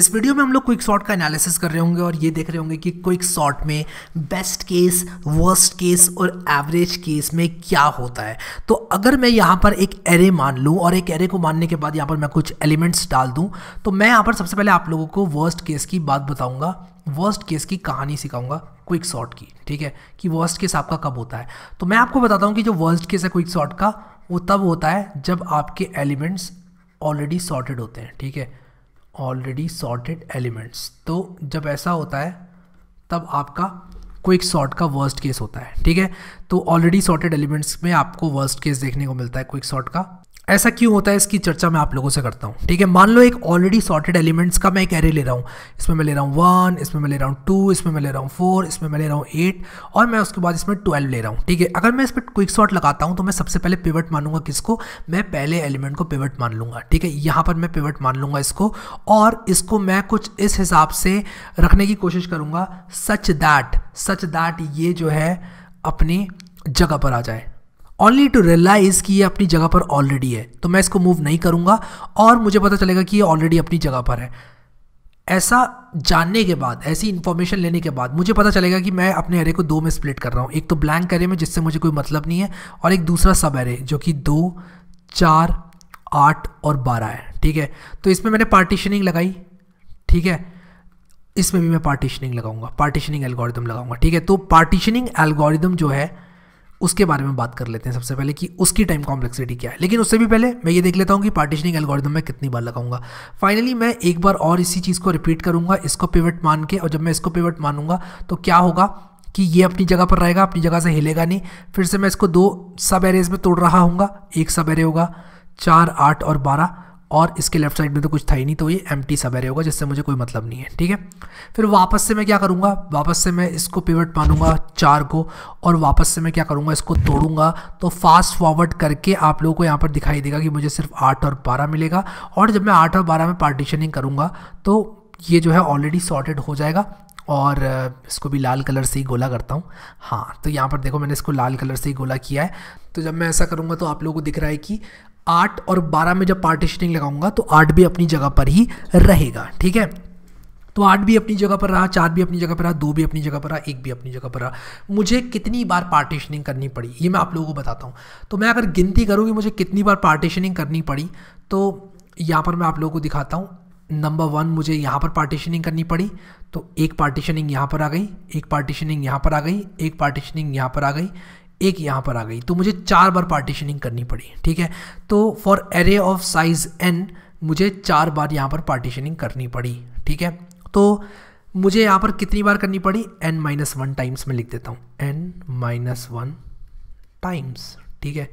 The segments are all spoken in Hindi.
इस वीडियो में हम लोग क्विक शॉट का एनालिसिस कर रहे होंगे और ये देख रहे होंगे कि क्विक शॉट में बेस्ट केस वर्स्ट केस और एवरेज केस में क्या होता है तो अगर मैं यहाँ पर एक एरे मान लूँ और एक एरे को मानने के बाद यहाँ पर मैं कुछ एलिमेंट्स डाल दूँ तो मैं यहाँ पर सबसे पहले आप लोगों को वर्स्ट केस की बात बताऊँगा वर्स्ट केस की कहानी सिखाऊंगा क्विक शॉट की ठीक है कि वर्स्ट केस आपका कब होता है तो मैं आपको बताता हूँ कि जो वर्स्ट केस है क्विक शॉट का वो तब होता है जब आपके एलिमेंट्स ऑलरेडी सॉर्टेड होते हैं ठीक है ऑलरेडी सॉर्टेड एलिमेंट्स तो जब ऐसा होता है तब आपका क्विक सॉर्ट का वर्स्ट केस होता है ठीक है तो ऑलरेडी सॉर्टेड एलिमेंट्स में आपको वर्स्ट केस देखने को मिलता है क्विक सॉर्ट का ऐसा क्यों होता है इसकी चर्चा मैं आप लोगों से करता हूँ ठीक है मान लो एक ऑलरेडी सॉर्टेड एलिमेंट्स का मैं एक एरे ले रहा हूँ इसमें मैं ले रहा हूँ वन इसमें मैं ले रहा हूँ टू इसमें मैं ले रहा हूँ फोर इसमें मैं ले रहा हूँ एट और मैं उसके बाद इसमें ट्वेल्व ले रहा हूँ ठीक है अगर मैं इस पर क्विक शॉट लगाता हूँ तो मैं सबसे पहले पिवट मानूंगा किसको मैं पहले एलिमेंट को पिवट मान लूँगा ठीक है यहाँ पर मैं पिवट मान लूँगा इसको और इसको मैं कुछ इस हिसाब से रखने की कोशिश करूँगा सच दैट सच दैट ये जो है अपनी जगह पर आ जाए ओनली टू रियलाइज़ कि ये अपनी जगह पर ऑलरेडी है तो मैं इसको मूव नहीं करूँगा और मुझे पता चलेगा कि ये ऑलरेडी अपनी जगह पर है ऐसा जानने के बाद ऐसी इन्फॉर्मेशन लेने के बाद मुझे पता चलेगा कि मैं अपने एरे को दो में स्प्लिट कर रहा हूँ एक तो ब्लैंक एरे में जिससे मुझे कोई मतलब नहीं है और एक दूसरा सब एरे जो कि दो चार आठ और बारह है ठीक है तो इसमें मैंने पार्टीशनिंग लगाई ठीक है इसमें भी मैं पार्टीशनिंग लगाऊंगा पार्टीशनिंग एल्गोरिदम लगाऊंगा ठीक है तो पार्टीशनिंग एल्गोरिदम जो है उसके बारे में बात कर लेते हैं सबसे पहले कि उसकी टाइम कॉम्प्लेक्सिटी क्या है लेकिन उससे भी पहले मैं ये देख लेता हूँ कि पार्टीशनिंग एल्गोरिदम में कितनी बार लगाऊंगा फाइनली मैं एक बार और इसी चीज़ को रिपीट करूँगा इसको पिवट मान के और जब मैं इसको पिवट मानूंगा तो क्या होगा कि ये अपनी जगह पर रहेगा अपनी जगह से हिलेगा नहीं फिर से मैं इसको दो सब एरेज में तोड़ रहा हूँ एक सब एरे होगा चार आठ और बारह और इसके लेफ्ट साइड में तो कुछ था ही नहीं तो ये एम टी सब होगा जिससे मुझे कोई मतलब नहीं है ठीक है फिर वापस से मैं क्या करूँगा वापस से मैं इसको पिवट मानूंगा चार को और वापस से मैं क्या करूँगा इसको तोड़ूंगा तो फास्ट फॉरवर्ड करके आप लोगों को यहाँ पर दिखाई देगा कि मुझे सिर्फ आठ और बारह मिलेगा और जब मैं आठ और बारह में पार्टीशनिंग करूँगा तो ये जो है ऑलरेडी सॉर्टेड हो जाएगा और इसको भी लाल कलर से ही गोला करता हूँ हाँ तो यहाँ पर देखो मैंने इसको लाल कलर से ही गोला किया है तो जब मैं ऐसा करूँगा तो आप लोगों को दिख रहा है कि आठ और बारह में जब पार्टीशनिंग लगाऊंगा तो आठ भी अपनी जगह पर ही रहेगा ठीक है तो आठ भी अपनी जगह पर रहा चार भी अपनी जगह पर रहा दो भी अपनी जगह पर रहा एक भी अपनी जगह पर रहा मुझे कितनी बार पार्टीशनिंग करनी पड़ी ये मैं आप लोगों को बताता हूँ तो मैं अगर गिनती करूँ कि मुझे कितनी बार पार्टीशनिंग करनी पड़ी तो यहाँ पर मैं आप लोगों को दिखाता हूँ नंबर वन मुझे यहाँ पर पार्टीशनिंग करनी पड़ी तो एक पार्टीशनिंग यहाँ पर आ गई एक पार्टीशनिंग यहाँ पर आ गई एक पार्टीशनिंग यहाँ पर आ गई एक यहाँ पर आ गई तो मुझे चार बार पार्टीशनिंग करनी पड़ी ठीक है तो for array of size N मुझे चार बार यहाँ पर पार्टीशनिंग करनी पड़ी ठीक है तो मुझे यहाँ पर कितनी बार करनी पड़ी एन माइनस वन टाइम्स में लिख देता हूँ एन माइनस वन टाइम्स ठीक है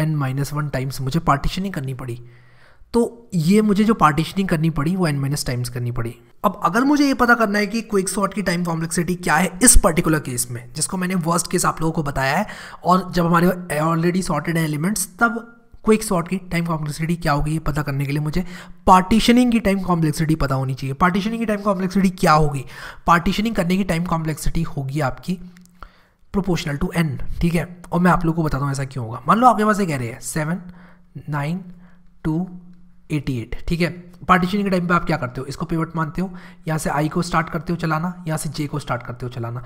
एन माइनस वन टाइम्स मुझे पार्टीशनिंग करनी पड़ी तो ये मुझे जो पार्टीशनिंग करनी पड़ी वो एन माइनस टाइम्स करनी पड़ी अब अगर मुझे ये पता करना है कि क्विक सॉट की टाइम कॉम्प्लेक्सिटी क्या है इस पर्टिकुलर केस में जिसको मैंने वर्स्ट केस आप लोगों को बताया है और जब हमारे ऑलरेडी सॉर्टेड है एलिमेंट्स तब क्विक सॉट की टाइम कॉम्प्लेक्सिटी क्या होगी ये पता करने के लिए मुझे पार्टीशनिंग की टाइम कॉम्प्लेक्सिटी पता होनी चाहिए पार्टीशनिंग की टाइम कॉम्प्लेक्सिटी क्या होगी पार्टीशनिंग करने की टाइम कॉम्प्लेक्सिटी होगी आपकी प्रोपोर्शनल टू एन ठीक है और मैं आप लोग को बताता हूँ ऐसा क्यों होगा मान लो आपके पास एक रहे हैं सेवन नाइन टू 88 ठीक है पार्टीशनिंग के टाइम पे आप क्या करते हो इसको पिवट मानते हो यहाँ से आई को स्टार्ट करते हो चलाना यहाँ से जे को स्टार्ट करते हो चलाना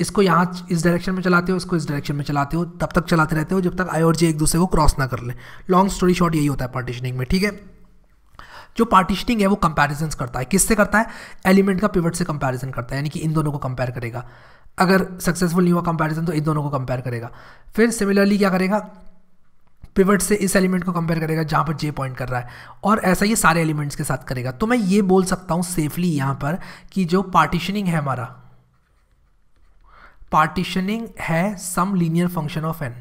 इसको यहाँ इस डायरेक्शन में चलाते हो इसको इस डायरेक्शन में चलाते हो तब तक चलाते रहते हो जब तक आई और जे एक दूसरे को क्रॉस ना कर ले लॉन्ग स्टोरी शॉर्ट यही होता है पार्टीशनिंग में ठीक है जो पार्टीशनिंग है वो कंपैरिजन करता है किससे करता है एलिमेंट का पिवट से कंपैरिजन करता है यानी कि इन दोनों को कंपेयर करेगा अगर सक्सेसफुल नहीं हुआ कंपैरिजन तो इन दोनों को कंपेयर करेगा फिर सिमिलरली क्या करेगा पिवट से इस एलिमेंट को कंपेयर करेगा जहां पर जे पॉइंट कर रहा है और ऐसा ये सारे एलिमेंट्स के साथ करेगा तो मैं ये बोल सकता हूं सेफली यहां पर कि जो पार्टीशनिंग है हमारा पार्टीशनिंग है some linear function of N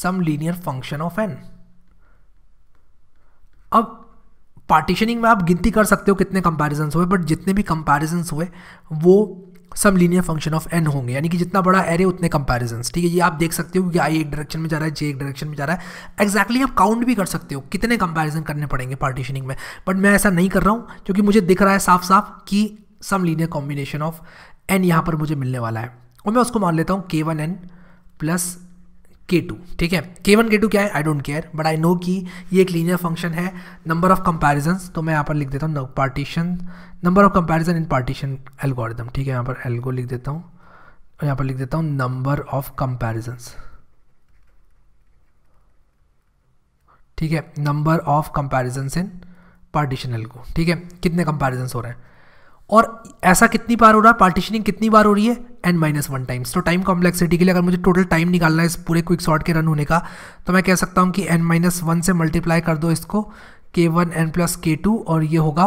some linear function of N अब पार्टीशनिंग में आप गिनती कर सकते हो कितने कंपैरिजन्स हुए बट जितने भी कंपैरिजन्स हुए वो some linear function of N होंगे यानी कि जितना बड़ा एरे उतने कंपेरिजन ठीक है ये आप देख सकते हो कि आई एक डायरेक्शन में जा रहा है जे एक डायरेक्शन में जा रहा है एक्जैक्टली exactly आप काउंट भी कर सकते हो कितने कंपेरिजन करने पड़ेंगे पार्टीशनिंग में बट मैं ऐसा नहीं कर रहा हूँ क्योंकि मुझे दिख रहा है साफ साफ कि some linear combination of N यहाँ पर मुझे मिलने वाला है और मैं उसको मान लेता हूँ के वन एन प्लस के टू ठीक है के वन के टू क्या है I don't care but I know कि ये एक लीनियर फंक्शन है नंबर ऑफ कंपेरिजन तो मैं यहाँ पर लिख देता हूँ partition number of comparison in partition algorithm ठीक है यहाँ पर एल्गो लिख देता हूँ और यहाँ पर लिख देता हूँ नंबर ऑफ कंपेरिजन ठीक है number of comparison in partition algo ठीक है कितने कंपेरिजन हो रहे हैं और ऐसा कितनी बार हो रहा है पार्टीशनिंग कितनी बार हो रही है एन माइनस वन टाइम्स तो टाइम कॉम्प्लेक्सिटी के लिए अगर मुझे टोटल टाइम निकालना है इस पूरे क्विक शॉर्ट के रन होने का तो मैं कह सकता हूँ कि एन माइनस वन से मल्टीप्लाई कर दो इसको के वन एन प्लस के टू और ये होगा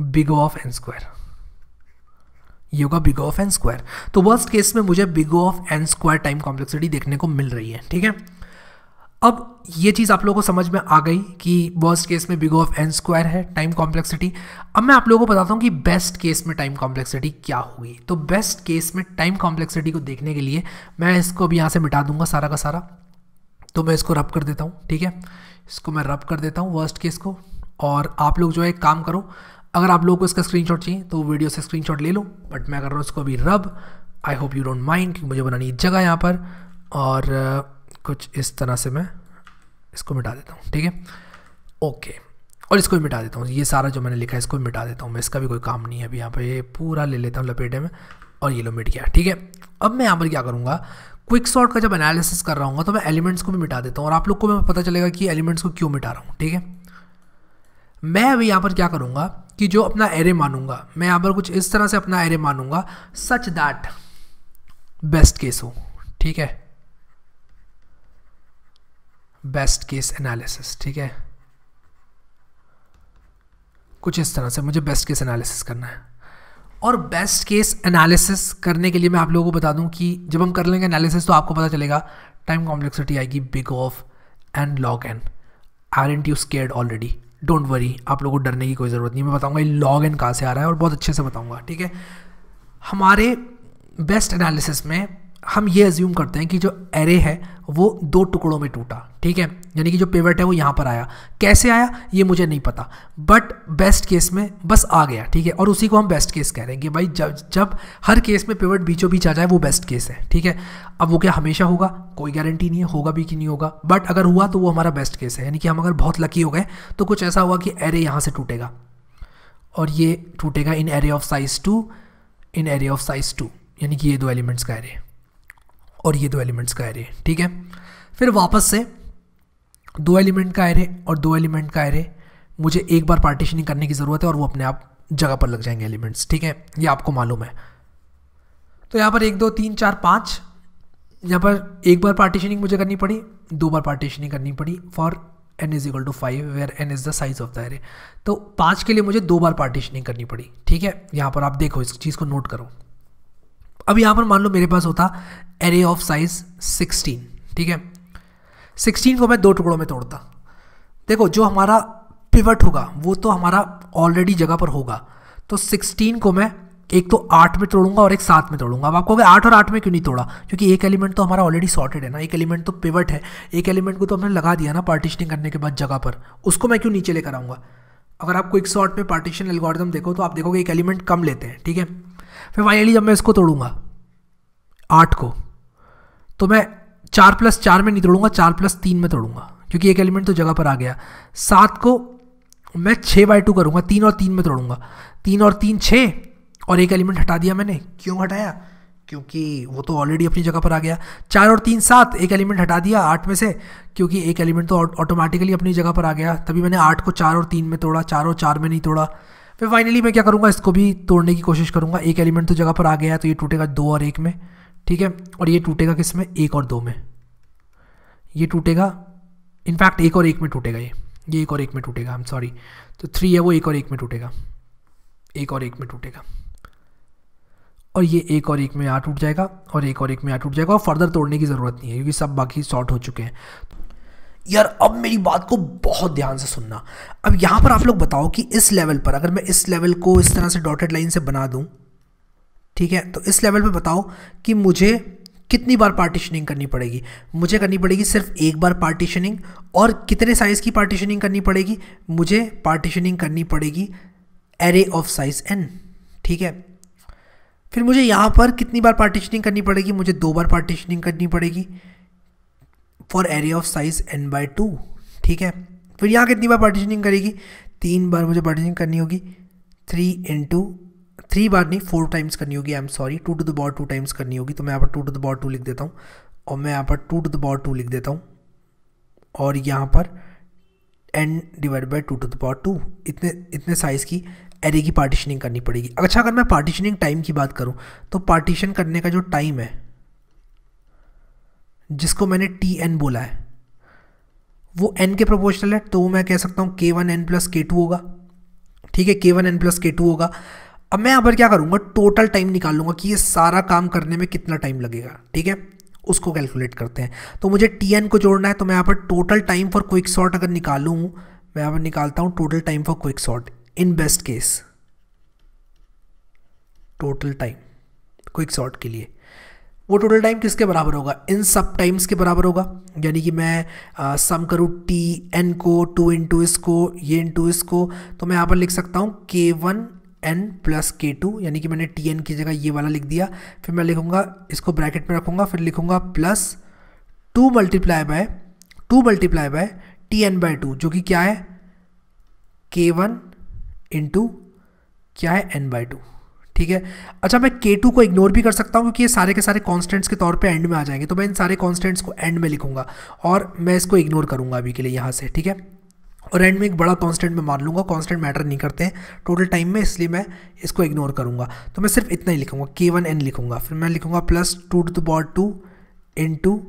बिगो ऑफ एन स्क्वायर ये होगा बिगो ऑफ एन स्क्वायर तो वर्स्ट केस में मुझे big O of N square time complexity देखने को मिल रही है ठीक है अब ये चीज़ आप लोगों को समझ में आ गई कि वर्स्ट केस में बिग ऑफ एन स्क्वायर है टाइम कॉम्प्लेक्सिटी अब मैं आप लोगों को बताता हूँ कि बेस्ट केस में टाइम कॉम्प्लेक्सिटी क्या होगी तो बेस्ट केस में टाइम कॉम्प्लेक्सिटी को देखने के लिए मैं इसको अभी यहाँ से मिटा दूंगा सारा का सारा तो मैं इसको रब कर देता हूँ ठीक है इसको मैं रब कर देता हूँ वर्स्ट केस को और आप लोग जो है काम करो अगर आप लोगों को इसका स्क्रीन चाहिए तो वीडियो से स्क्रीन ले लो बट मैं कर रहा हूँ इसको अभी rub I hope you don't mind क्योंकि मुझे बनानी जगह यहाँ पर और कुछ इस तरह से मैं इसको मिटा देता हूँ ठीक है ओके और इसको भी मिटा देता हूँ ये सारा जो मैंने लिखा है इसको भी मिटा देता हूँ मैं इसका भी कोई काम नहीं है अभी यहाँ पर ये पूरा ले लेता हूँ लपेटे में और ये लो मिट गया ठीक है अब मैं यहाँ पर क्या करूँगा क्विक शॉर्ट का जब एनालिसिस कर रहा हूँ तो मैं एलिमेंट्स को भी मिटा देता हूँ और आप लोग को मैं पता चलेगा कि एलिमेंट्स को क्यों मिटा रहा हूँ ठीक है मैं अभी यहाँ पर क्या करूँगा कि जो अपना एरे मानूंगा मैं यहाँ पर कुछ इस तरह से अपना एरे मानूंगा सच दैट बेस्ट केस हो ठीक है बेस्ट केस एनालिसिस ठीक है कुछ इस तरह से मुझे बेस्ट केस एनालिसिस करना है और बेस्ट केस एनालिसिस करने के लिए मैं आप लोगों को बता दूं कि जब हम कर लेंगे एनालिसिस तो आपको पता चलेगा टाइम कॉम्प्लेक्सिटी आएगी big of and log N aren't you scared already don't worry आप लोगों को डरने की कोई ज़रूरत नहीं मैं बताऊंगा ये लॉग एन कहाँ से आ रहा है और बहुत अच्छे से बताऊंगा ठीक है हमारे बेस्ट एनालिसिस में हम ये एज्यूम करते हैं कि जो एरे है वो दो टुकड़ों में टूटा ठीक है यानी कि जो पेवेट है वो यहाँ पर आया कैसे आया ये मुझे नहीं पता बट बेस्ट केस में बस आ गया ठीक है और उसी को हम बेस्ट केस कह रहे हैं कि भाई जब जब हर केस में पेवेट बीचों बीच आ जाए वो बेस्ट केस है ठीक है अब वो क्या हमेशा होगा कोई गारंटी नहीं है होगा भी कि नहीं होगा बट अगर हुआ तो वो हमारा बेस्ट केस है यानी कि हम अगर बहुत लकी हो गए तो कुछ ऐसा हुआ कि एरे यहाँ से टूटेगा और ये टूटेगा in array of size two in array of size two यानी कि ये दो एलिमेंट्स का एरे और ये दो एलिमेंट्स का एरे ठीक है फिर वापस से दो एलिमेंट का एरे और दो एलिमेंट का एरे मुझे एक बार पार्टीशनिंग करने की ज़रूरत है और वो अपने आप जगह पर लग जाएंगे एलिमेंट्स ठीक है ये आपको मालूम है तो यहाँ पर एक दो तीन चार पाँच यहाँ पर एक बार पार्टीशनिंग मुझे करनी पड़ी दो बार पार्टीशनिंग करनी पड़ी for N is equal to five where N is the size of the array तो पाँच के लिए मुझे दो बार पार्टीशनिंग करनी पड़ी ठीक है यहाँ पर आप देखो इस चीज़ को नोट करो अब यहाँ पर मान लो मेरे पास होता एरे ऑफ साइज सिक्सटीन ठीक है सिक्सटीन को मैं दो टुकड़ों में तोड़ता देखो जो हमारा पिवट होगा वो तो हमारा ऑलरेडी जगह पर होगा तो सिक्सटीन को मैं एक तो आठ में तोड़ूंगा और एक सात में तोड़ूंगा अब आपको आठ और आठ में क्यों नहीं तोड़ा क्योंकि एक एलिमेंट तो हमारा ऑलरेडी सॉर्टेड है ना एक एलिमेंट तो पिवट है एक एलिमेंट को तो हमने लगा दिया ना पार्टीशनिंग करने के बाद जगह पर उसको मैं क्यों नीचे लेकर आऊँगा अगर आप क्विक सॉर्ट में पार्टीशन एल्गोरिथम देखो तो आप देखोगे एक एलिमेंट कम लेते हैं ठीक है फिर फाइनली जब मैं इसको तोड़ूंगा आठ को तो मैं चार प्लस चार में नहीं तोड़ूंगा चार प्लस तीन में तोड़ूंगा क्योंकि एक एलिमेंट तो जगह पर आ गया सात को मैं छः बाई टू करूँगा तीन और तीन में तोड़ूंगा तीन और तीन छः और एक एलिमेंट हटा दिया मैंने क्यों हटाया क्योंकि वो तो ऑलरेडी अपनी जगह पर आ गया चार और तीन सात एक एलिमेंट हटा दिया आठ में से क्योंकि एक एलिमेंट तो ऑटोमेटिकली अपनी जगह पर आ गया तभी मैंने आठ को चार और तीन में तोड़ा चार और चार में नहीं तोड़ा फिर फाइनली मैं क्या करूँगा इसको भी तोड़ने की कोशिश करूँगा एक एलिमेंट तो जगह पर आ गया है तो ये टूटेगा दो और एक में ठीक है और ये टूटेगा किस में एक और दो में ये टूटेगा इनफैक्ट एक और एक में टूटेगा ये ये एक और एक में टूटेगा हम सॉरी तो थ्री है वो एक और एक में टूटेगा एक और एक में टूटेगा और ये एक और एक में यहाँ टूट जाएगा और एक और एक में यहाँ टूट जाएगा और फर्दर तोड़ने की ज़रूरत नहीं है क्योंकि सब बाकी सॉर्ट हो चुके हैं यार अब मेरी बात को बहुत ध्यान से सुनना अब यहाँ पर आप लोग बताओ कि इस लेवल पर अगर मैं इस लेवल को इस तरह से डॉटेड लाइन से बना दूँ ठीक है तो इस लेवल पे बताओ कि मुझे कितनी बार पार्टीशनिंग करनी पड़ेगी मुझे करनी पड़ेगी सिर्फ एक बार पार्टीशनिंग और कितने साइज़ की पार्टीशनिंग करनी पड़ेगी मुझे पार्टीशनिंग करनी पड़ेगी एरे ऑफ साइज़ एन ठीक है फिर मुझे यहाँ पर कितनी बार पार्टीशनिंग करनी पड़ेगी मुझे दो बार पार्टीशनिंग करनी पड़ेगी for array of size N by two ठीक है फिर यहाँ कितनी बार पार्टीशनिंग करेगी तीन बार मुझे पार्टीशनिंग करनी होगी थ्री इंटू थ्री बार नहीं फोर टाइम्स करनी होगी I am sorry two to the power two times करनी होगी तो मैं यहाँ पर two to the power two लिख देता हूँ और मैं यहाँ पर two to the power two लिख देता हूँ और यहाँ पर N divide by two to the power two इतने इतने साइज़ की एरे की पार्टीशनिंग करनी पड़ेगी अच्छा अगर मैं पार्टीशनिंग टाइम की बात करूँ तो पार्टीशन करने का जो टाइम है जिसको मैंने टी एन बोला है वो एन के प्रोपोर्शनल है तो वो मैं कह सकता हूँ के वन एन प्लस के टू होगा ठीक है के वन एन प्लस के टू होगा अब मैं यहाँ पर क्या करूँगा टोटल टाइम निकालूंगा कि ये सारा काम करने में कितना टाइम लगेगा ठीक है उसको कैलकुलेट करते हैं तो मुझे टी एन को जोड़ना है तो मैं यहाँ पर total time for quick sort अगर निकालूँ मैं यहाँ पर निकालता हूँ total time for quick sort in best case total time quick sort के लिए वो टोटल टाइम किसके बराबर होगा इन सब टाइम्स के बराबर होगा यानी कि मैं आ, सम करूँ टी एन को टू इंटू इसको ये इंटू इसको तो मैं यहाँ पर लिख सकता हूँ के वन एन प्लस के टू यानी कि मैंने टी एन की जगह ये वाला लिख दिया फिर मैं लिखूँगा इसको ब्रैकेट में रखूँगा फिर लिखूँगा plus two multiply by two multiply by T N by two जो कि क्या है के वन इंटू क्या है एन बाय टू ठीक है अच्छा मैं के टू को इग्नोर भी कर सकता हूँ क्योंकि ये सारे के सारे कॉन्स्टेंट्स के तौर पे एंड में आ जाएंगे तो मैं इन सारे कॉन्स्टेंट्स को एंड में लिखूंगा और मैं इसको इग्नोर करूंगा अभी के लिए यहाँ से ठीक है और एंड में एक बड़ा कांस्टेंट मैं मान लूँगा कांस्टेंट मैटर नहीं करते हैं टोटल टाइम में इसलिए मैं इसको इग्नोर करूँगा तो मैं सिर्फ इतना ही लिखूँगा के वन एन लिखूँगा फिर मैं लिखूँगा plus two to the two into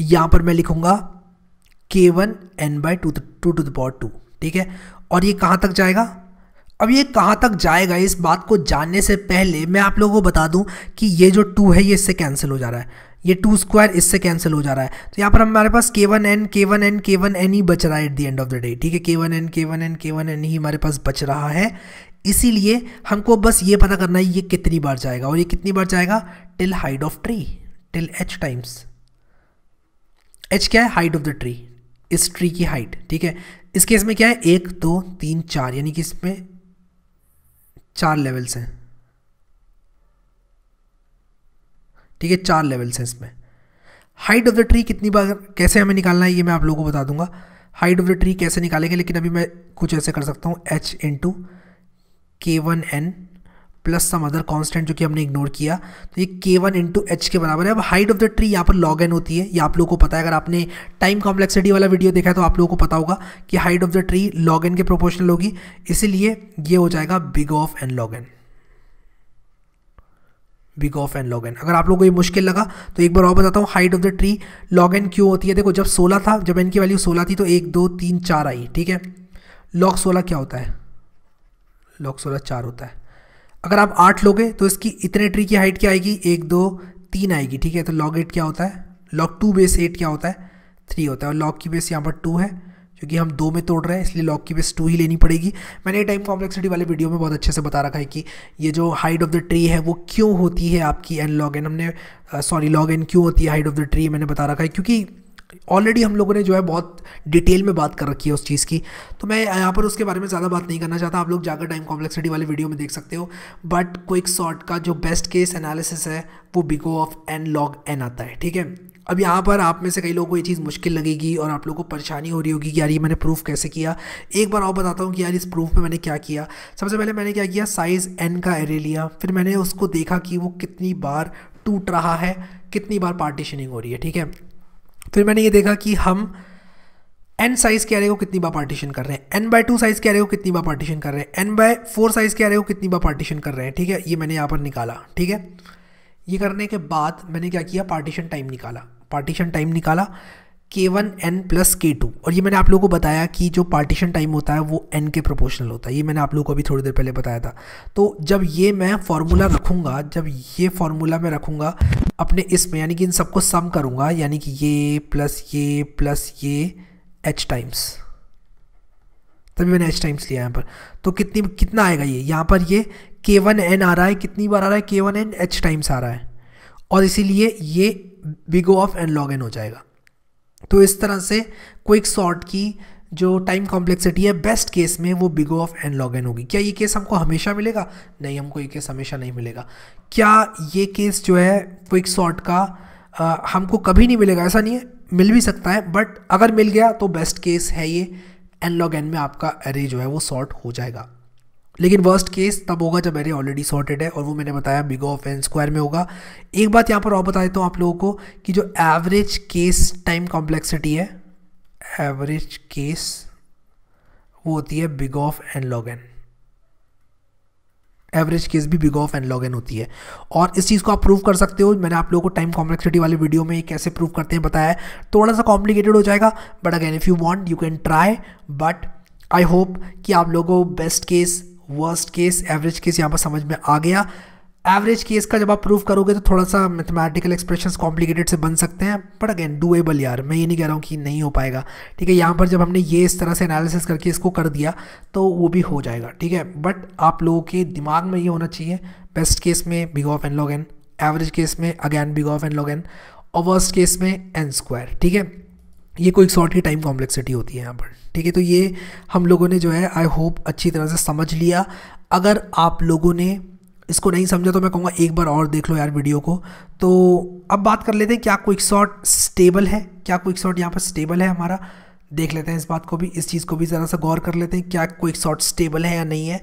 यहाँ पर मैं लिखूँगा K one N by two two to the two ठीक है और ये कहाँ तक जाएगा अब ये कहाँ तक जाएगा इस बात को जानने से पहले मैं आप लोगों को बता दूं कि ये जो टू है ये इससे कैंसिल हो जा रहा है ये टू स्क्वायर इससे कैंसिल हो जा रहा है तो यहाँ पर हमारे पास K one N K one N K one N ही बच रहा है at the end of the day ठीक है के one N K one N K one N ही हमारे पास बच रहा है इसीलिए हमको बस ये पता करना है ये कितनी बार जाएगा और ये कितनी बार जाएगा till height of tree till h times h क्या है हाइट ऑफ द ट्री इस ट्री की हाइट ठीक है इस केस में क्या है एक दो तीन चार यानी कि इसमें चार लेवल्स हैं ठीक है चार लेवल्स हैं इसमें हाइट ऑफ द ट्री कितनी बार कैसे हमें निकालना है ये मैं आप लोगों को बता दूंगा हाइट ऑफ द ट्री कैसे निकालेंगे लेकिन अभी मैं कुछ ऐसे कर सकता हूँ h into k one N plus some other constant जो कि हमने इग्नोर किया तो ये के वन इंटू एच के बराबर है अब हाइट ऑफ द ट्री यहाँ पर लॉग एन होती है ये आप लोगों को पता है अगर आपने टाइम कॉम्प्लेक्सिटी वाला वीडियो देखा है तो आप लोगों को पता होगा कि height of the tree log n के प्रोपोर्शनल होगी इसीलिए ये हो जाएगा big of and log n big of and log n अगर आप लोगों को ये मुश्किल लगा तो एक बार और बताता हूँ height of the tree log n क्यों होती है देखो जब सोलह था जब एन की वैल्यू सोलह थी तो एक दो तीन चार आई ठीक है लॉग सोलह क्या होता है लॉग सोलह चार होता है अगर आप आठ लोगे तो इसकी इतने ट्री की हाइट क्या आएगी एक दो तीन आएगी ठीक है तो लॉग एट क्या होता है लॉग टू बेस एट क्या होता है थ्री होता है और लॉग की बेस यहाँ पर टू है क्योंकि हम दो में तोड़ रहे हैं इसलिए लॉग की बेस टू ही लेनी पड़ेगी मैंने टाइम कॉम्प्लेक्सिटी वाले वीडियो में बहुत अच्छे से बता रखा है कि ये जो हाइट ऑफ द ट्री है वो क्यों होती है आपकी एन लॉग एन हमने सॉरी लॉग एन क्यों होती है हाइट ऑफ द ट्री मैंने बता रखा है क्योंकि ऑलरेडी हम लोगों ने जो है बहुत डिटेल में बात कर रखी है उस चीज़ की तो मैं यहाँ पर उसके बारे में ज़्यादा बात नहीं करना चाहता आप लोग जाकर टाइम कॉम्प्लेक्सिटी वाले वीडियो में देख सकते हो बट क्विक शॉर्ट का जो बेस्ट केस एनालिसिस है वो big O of n log n आता है ठीक है अब यहाँ पर आप में से कई लोगों को ये चीज़ मुश्किल लगेगी और आप लोगों को परेशानी हो रही होगी कि यार ये मैंने प्रूफ कैसे किया एक बार और बताता हूँ कि यार इस प्रूफ में मैंने क्या किया सबसे पहले मैंने क्या किया साइज़ एन का एरे लिया फिर मैंने उसको देखा कि वो कितनी बार टूट रहा है कितनी बार पार्टीशनिंग हो रही है ठीक है फिर तो मैंने ये देखा कि हम एन साइज़ के आरे को कितनी बार पार्टीशन कर रहे हैं एन बाय टू साइज़ के आरे को कितनी बार पार्टीशन कर रहे हैं एन बाय फोर साइज़ के आरे को कितनी बार पार्टीशन कर रहे हैं ठीक है ये मैंने यहाँ पर निकाला ठीक है ये करने के बाद मैंने क्या किया पार्टीशन टाइम निकाला पार्टीशन टाइम निकाला के वन एन प्लस के टू और ये मैंने आप लोगों को बताया कि जो पार्टीशन टाइम होता है वो एन के प्रोपोर्शनल होता है ये मैंने आप लोगों को अभी थोड़ी देर पहले बताया था तो जब ये मैं फार्मूला रखूँगा जब ये फार्मूला मैं रखूँगा अपने इसमें यानी कि इन सबको सम करूँगा यानी कि ये प्लस ये प्लस ये एच टाइम्स तभी मैंने एच टाइम्स लिया यहाँ पर तो कितनी कितना आएगा ये यहाँ पर ये के वन एन आ रहा है कितनी बार आ रहा है के वन एन एच टाइम्स आ रहा है और इसीलिए ये big O of n log n हो जाएगा तो इस तरह से क्विक सॉर्ट की जो टाइम कॉम्प्लेक्सिटी है बेस्ट केस में वो big O of n log n होगी क्या ये केस हमको हमेशा मिलेगा नहीं हमको ये केस हमेशा नहीं मिलेगा क्या ये केस जो है क्विक सॉर्ट का आ, हमको कभी नहीं मिलेगा ऐसा नहीं है मिल भी सकता है बट अगर मिल गया तो बेस्ट केस है ये एन लॉग एन में आपका एरे जो है वो सॉर्ट हो जाएगा लेकिन वर्स्ट केस तब होगा जब मैंने ऑलरेडी सॉर्टेड है और वो मैंने बताया बिग ऑफ एन स्क्वायर में होगा एक बात यहाँ पर और बता देता हूँ आप लोगों को कि जो एवरेज केस टाइम कॉम्प्लेक्सिटी है एवरेज केस वो होती है big of n log n average case भी big of n log n होती है और इस चीज़ को आप प्रूव कर सकते हो मैंने आप लोगों को टाइम कॉम्प्लेक्सिटी वाले वीडियो में कैसे प्रूव करते हैं बताया है थोड़ा सा कॉम्प्लिकेटेड हो जाएगा but again if you want you can try but I hope कि आप लोगों को best case worst case average case यहाँ पर समझ में आ गया एवरेज केस का जब आप प्रूव करोगे तो थोड़ा सा मैथमेटिकल एक्सप्रेशन कॉम्प्लिकेटेड से बन सकते हैं बट अगेन डूएबल यार मैं ये नहीं कह रहा हूँ कि नहीं हो पाएगा ठीक है यहाँ पर जब हमने ये इस तरह से एनालिसिस करके इसको कर दिया तो वो भी हो जाएगा ठीक है बट आप लोगों के दिमाग में ये होना चाहिए बेस्ट केस में big of n log n average case में again big of n log n और वर्स्ट केस में एन स्क्वायर ठीक है ये कोई सॉर्ट की टाइम कॉम्प्लेक्सिटी होती है यहाँ पर ठीक है तो ये हम लोगों ने जो है आई होप अच्छी तरह से समझ लिया अगर आप लोगों ने इसको नहीं समझा तो मैं कहूँगा एक बार और देख लो यार वीडियो को तो अब बात कर लेते हैं क्या क्विक शॉट स्टेबल है क्या क्विक शॉट यहाँ पर स्टेबल है हमारा देख लेते हैं इस बात को भी इस चीज़ को भी ज़रा सा गौर कर लेते हैं क्या क्विक शॉट स्टेबल है या नहीं है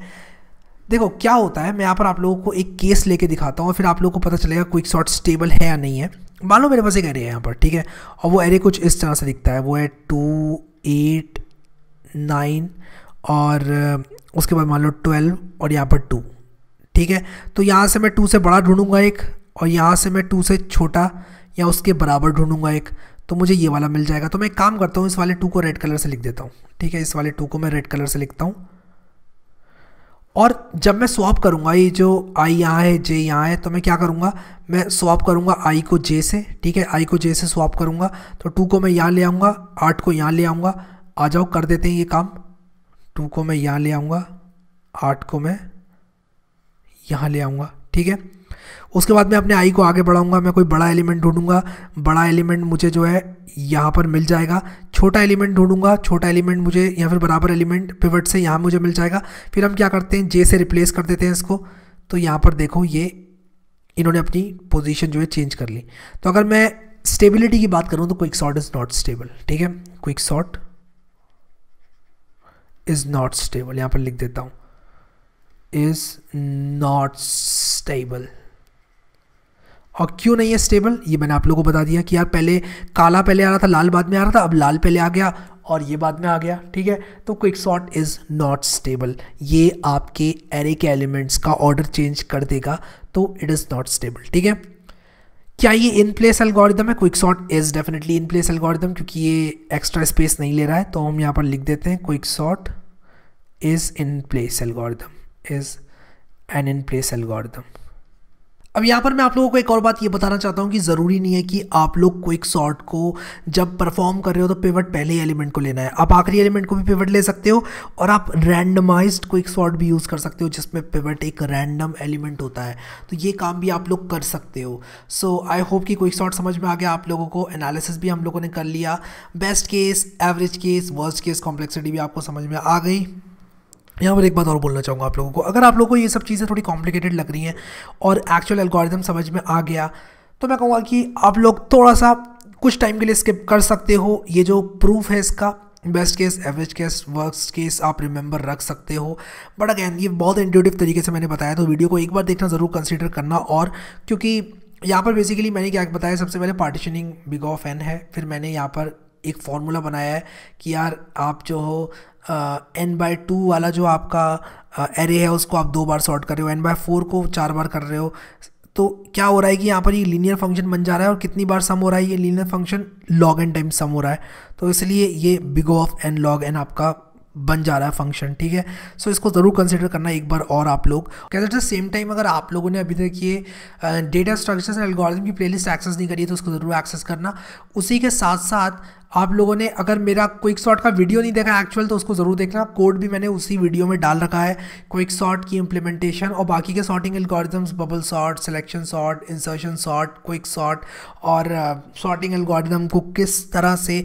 देखो क्या होता है मैं यहाँ पर आप लोगों को एक केस लेके दिखाता हूँ फिर आप लोगों को पता चलेगा क्विक शॉट स्टेबल है या नहीं है मान लो मेरे पास एक एरे है यहाँ पर ठीक है और वो एरे कुछ इस तरह से दिखता है वो है टू एट नाइन और उसके बाद मान लो ट्वेल्व और यहाँ पर टू ठीक है तो यहाँ से मैं टू से बड़ा ढूंढूंगा एक और यहाँ से मैं टू से छोटा या उसके बराबर ढूंढूंगा एक तो मुझे ये वाला मिल जाएगा तो मैं एक काम करता हूँ इस वाले टू को रेड कलर से लिख देता हूँ ठीक है इस वाले टू को मैं रेड कलर से लिखता हूँ और जब मैं स्वाप करूँगा ये जो आई यहाँ है जे यहाँ है तो मैं क्या करूँगा मैं स्वाप करूँगा आई को जे से ठीक है आई को जे से स्वाप करूँगा तो टू को मैं यहाँ ले आऊँगा आठ को यहाँ ले आऊँगा आ जाओ कर देते हैं ये काम टू को मैं यहाँ ले आऊँगा आठ को मैं यहाँ ले आऊँगा ठीक है उसके बाद मैं अपने आई को आगे बढ़ाऊंगा मैं कोई बड़ा एलिमेंट ढूंढूंगा बड़ा एलिमेंट मुझे जो है यहाँ पर मिल जाएगा छोटा एलिमेंट ढूंढूंगा छोटा एलिमेंट मुझे या फिर बराबर एलिमेंट पिवट से यहाँ मुझे मिल जाएगा फिर हम क्या करते हैं जे से रिप्लेस कर देते हैं इसको तो यहाँ पर देखो ये इन्होंने अपनी पोजिशन जो है चेंज कर ली तो अगर मैं स्टेबिलिटी की बात करूँ तो quick sort is not stable ठीक है quick sort is not stable यहाँ पर लिख देता हूँ इज़ नॉट स्टेबल और क्यों नहीं है स्टेबल ये मैंने आप लोगों को बता दिया कि यार पहले काला पहले आ रहा था लाल बाद में आ रहा था अब लाल पहले आ गया और ये बाद में आ गया ठीक है तो quick sort is not stable ये आपके एरे के एलिमेंट्स का ऑर्डर चेंज कर देगा तो इट इज़ नॉट स्टेबल ठीक है क्या ये इन प्लेस एल्गोरिदम है quick sort is definitely in place algorithm क्योंकि ये एक्स्ट्रा स्पेस नहीं ले रहा है तो हम यहाँ पर लिख देते हैं quick sort is in place algorithm is an in place algorithm अब यहाँ पर मैं आप लोगों को एक और बात ये बताना चाहता हूँ कि ज़रूरी नहीं है कि आप लोग क्विक शॉर्ट को जब परफॉर्म कर रहे हो तो पिवट पहले ही एलिमेंट को लेना है आप आखिरी एलिमेंट को भी पिवट ले सकते हो और आप रैंडमाइज्ड क्विक शॉर्ट भी यूज़ कर सकते हो जिसमें पिवट एक रैंडम एलिमेंट होता है तो ये काम भी आप लोग कर सकते हो सो आई होप कि क्विक शॉट समझ में आ गया आप लोगों को एनालिसिस भी हम लोगों ने कर लिया best case average case worst case complexity भी आपको समझ में आ गई यहाँ पर एक बात और बोलना चाहूँगा आप लोगों को अगर आप लोगों को ये सब चीज़ें थोड़ी कॉम्प्लिकेटेड लग रही हैं और एक्चुअल एल्गोरिदम समझ में आ गया तो मैं कहूँगा कि आप लोग थोड़ा सा कुछ टाइम के लिए स्किप कर सकते हो ये जो प्रूफ है इसका best case average case worst case आप रिमेंबर रख सकते हो बट अगैन ये बहुत इंट्यूटिव तरीके से मैंने बताया तो वीडियो को एक बार देखना ज़रूर कंसिडर करना और क्योंकि यहाँ पर बेसिकली मैंने क्या बताया सबसे पहले पार्टीशनिंग बिग ऑफ एन है फिर मैंने यहाँ पर एक फार्मूला बनाया है कि यार आप जो हो एन बाई टू वाला जो आपका एरे है उसको आप दो बार सॉर्ट कर रहे हो एन बाई फोर को चार बार कर रहे हो तो क्या हो रहा है कि यहाँ पर ये लीनियर फंक्शन बन जा रहा है और कितनी बार सम हो रहा है ये linear function log n time sum हो रहा है तो इसलिए ये big of n log n आपका बन जा रहा है फंक्शन ठीक है सो so, इसको ज़रूर कंसिडर करना एक बार और आप लोग कहते हैं सेम टाइम अगर आप लोगों ने अभी तक ये डेटा स्ट्रक्चर्स एंड एल्गोरिथम की प्लेलिस्ट एक्सेस नहीं करी है तो उसको ज़रूर एक्सेस करना उसी के साथ साथ आप लोगों ने अगर मेरा क्विक शॉट का वीडियो नहीं देखा एक्चुअल तो उसको ज़रूर देखना कोड भी मैंने उसी वीडियो में डाल रखा है क्विक शॉट की इंप्लीमेंटेशन और बाकी के sorting algorithms bubble sort selection sort insertion sort quick sort और शॉर्टिंग uh, एल्गोरिदम को किस तरह से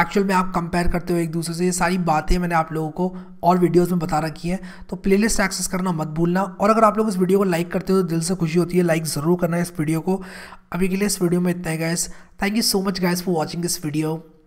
एक्चुअल में आप कंपेयर करते हो एक दूसरे से ये सारी बातें मैंने आप लोगों को और वीडियोज़ में बता रखी है तो प्लेलिस्ट एक्सेस करना मत भूलना और अगर आप लोग इस वीडियो को लाइक करते हो तो दिल से खुशी होती है लाइक ज़रूर करना इस वीडियो को अभी के लिए इस वीडियो में इतना है guys thank you so much guys for watching this video